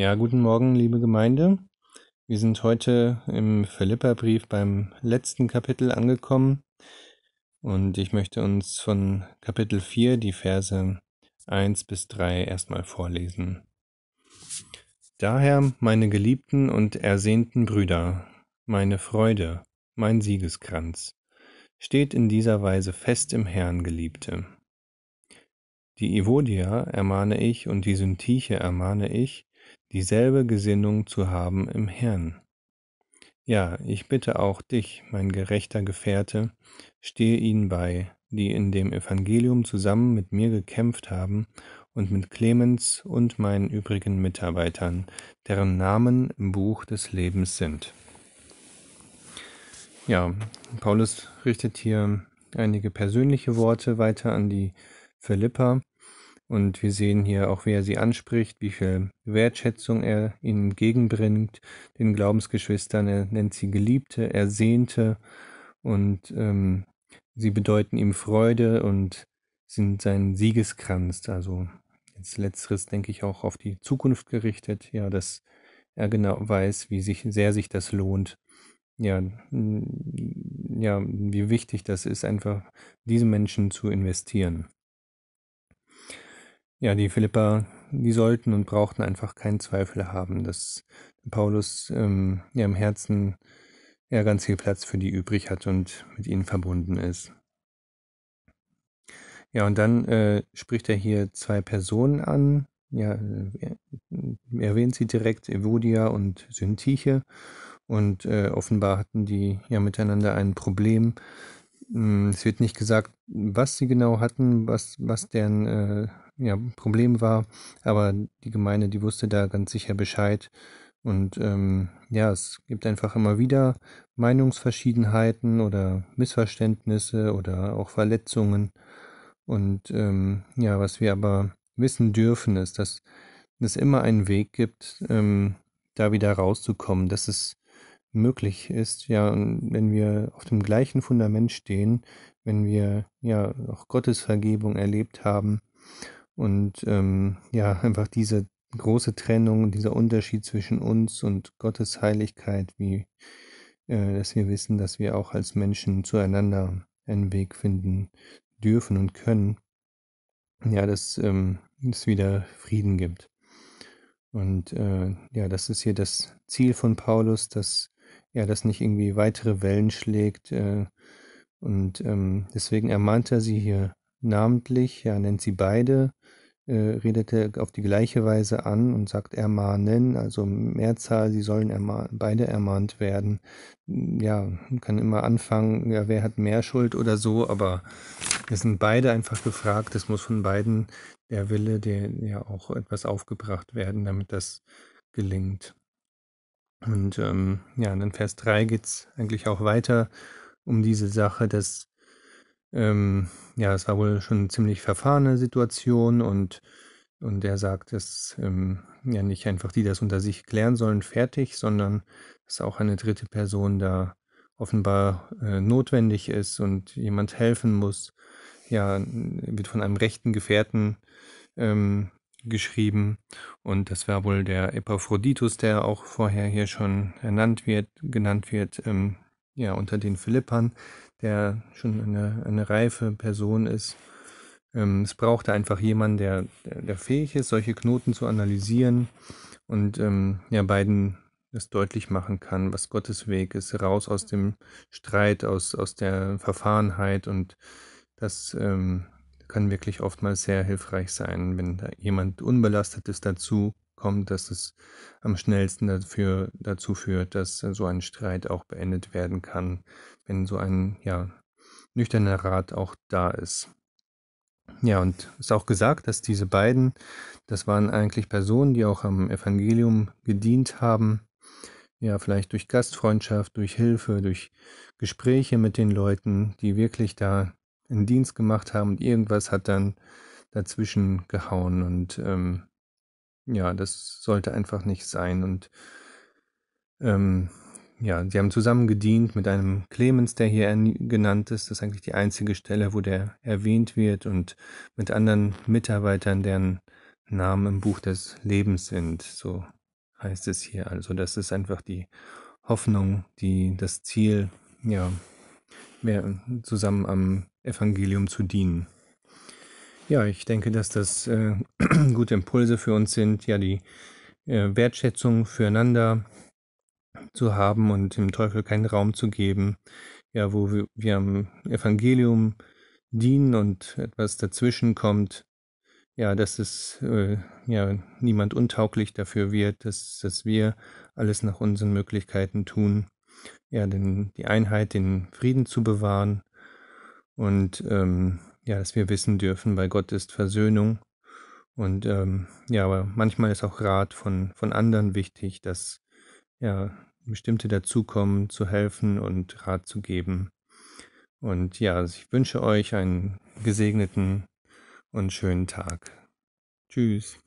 Ja, guten Morgen, liebe Gemeinde. Wir sind heute im Philipperbrief beim letzten Kapitel angekommen und ich möchte uns von Kapitel 4 die Verse 1 bis 3 erstmal vorlesen. Daher, meine geliebten und ersehnten Brüder, meine Freude, mein Siegeskranz, steht in dieser Weise fest im Herrn, Geliebte. Die Evodia ermahne ich und die Syntiche ermahne ich, dieselbe gesinnung zu haben im herrn ja ich bitte auch dich mein gerechter gefährte stehe ihnen bei die in dem evangelium zusammen mit mir gekämpft haben und mit clemens und meinen übrigen mitarbeitern deren namen im buch des lebens sind ja, Paulus richtet hier einige persönliche Worte weiter an die Philippa und wir sehen hier auch, wie er sie anspricht, wie viel Wertschätzung er ihnen entgegenbringt, den Glaubensgeschwistern. Er nennt sie Geliebte, Ersehnte und ähm, sie bedeuten ihm Freude und sind sein Siegeskranz. Also jetzt letzteres denke ich auch auf die Zukunft gerichtet. Ja, dass er genau weiß, wie sich, sehr sich das lohnt. Ja, ja, wie wichtig das ist, einfach diese Menschen zu investieren ja, die Philippa, die sollten und brauchten einfach keinen Zweifel haben, dass Paulus ähm, ja, im Herzen ja ganz viel Platz für die übrig hat und mit ihnen verbunden ist. Ja, und dann äh, spricht er hier zwei Personen an, ja, äh, er erwähnt sie direkt, Evodia und Syntiche. Und äh, offenbar hatten die ja miteinander ein Problem. Hm, es wird nicht gesagt, was sie genau hatten, was, was deren äh, ja, Problem war. Aber die Gemeinde, die wusste da ganz sicher Bescheid. Und ähm, ja, es gibt einfach immer wieder Meinungsverschiedenheiten oder Missverständnisse oder auch Verletzungen. Und ähm, ja, was wir aber wissen dürfen, ist, dass es immer einen Weg gibt, ähm, da wieder rauszukommen, dass es möglich ist, ja, wenn wir auf dem gleichen Fundament stehen, wenn wir ja auch Gottes Vergebung erlebt haben und ähm, ja, einfach diese große Trennung, dieser Unterschied zwischen uns und Gottes Heiligkeit, wie äh, dass wir wissen, dass wir auch als Menschen zueinander einen Weg finden dürfen und können, ja, dass ähm, es wieder Frieden gibt. Und äh, ja, das ist hier das Ziel von Paulus, dass er das nicht irgendwie weitere Wellen schlägt. Äh, und ähm, deswegen ermahnt er sie hier namentlich, ja, nennt sie beide, äh, redet er auf die gleiche Weise an und sagt ermahnen, also Mehrzahl, sie sollen erma beide ermahnt werden. Ja, man kann immer anfangen, ja, wer hat mehr Schuld oder so, aber es sind beide einfach gefragt, es muss von beiden der Wille, der ja auch etwas aufgebracht werden, damit das gelingt. Und ähm, ja, in Vers 3 geht es eigentlich auch weiter um diese Sache, dass ähm, ja, es war wohl schon eine ziemlich verfahrene Situation und, und er sagt, dass ähm, ja nicht einfach die das unter sich klären sollen, fertig, sondern dass auch eine dritte Person da offenbar äh, notwendig ist und jemand helfen muss. Ja, wird von einem rechten Gefährten ähm, geschrieben und das war wohl der Epaphroditus, der auch vorher hier schon ernannt wird, genannt wird, ähm, ja, unter den Philippern, der schon eine, eine reife Person ist. Ähm, es brauchte einfach jemanden, der, der, der, fähig ist, solche Knoten zu analysieren und ähm, ja, beiden das deutlich machen kann, was Gottes Weg ist, raus aus dem Streit, aus, aus der Verfahrenheit und das ähm, kann wirklich oftmals sehr hilfreich sein, wenn da jemand unbelastet ist dazu kommt, dass es am schnellsten dafür, dazu führt, dass so ein Streit auch beendet werden kann, wenn so ein ja, nüchterner Rat auch da ist. Ja, und es ist auch gesagt, dass diese beiden, das waren eigentlich Personen, die auch am Evangelium gedient haben. Ja, vielleicht durch Gastfreundschaft, durch Hilfe, durch Gespräche mit den Leuten, die wirklich da einen Dienst gemacht haben und irgendwas hat dann dazwischen gehauen. Und ähm, ja, das sollte einfach nicht sein. Und ähm, ja, sie haben zusammen gedient mit einem Clemens, der hier genannt ist. Das ist eigentlich die einzige Stelle, wo der erwähnt wird und mit anderen Mitarbeitern, deren Namen im Buch des Lebens sind. So heißt es hier. Also das ist einfach die Hoffnung, die, das Ziel, ja, mehr zusammen am Evangelium zu dienen. Ja, ich denke, dass das äh, gute Impulse für uns sind, ja, die äh, Wertschätzung füreinander zu haben und dem Teufel keinen Raum zu geben, ja, wo wir, wir am Evangelium dienen und etwas dazwischen kommt, ja, dass es äh, ja niemand untauglich dafür wird, dass, dass wir alles nach unseren Möglichkeiten tun, ja, den, die Einheit, den Frieden zu bewahren und ähm, ja, dass wir wissen dürfen, weil Gott ist Versöhnung. Und ähm, ja, aber manchmal ist auch Rat von, von anderen wichtig, dass ja, bestimmte dazukommen, zu helfen und Rat zu geben. Und ja, also ich wünsche euch einen gesegneten und schönen Tag. Tschüss.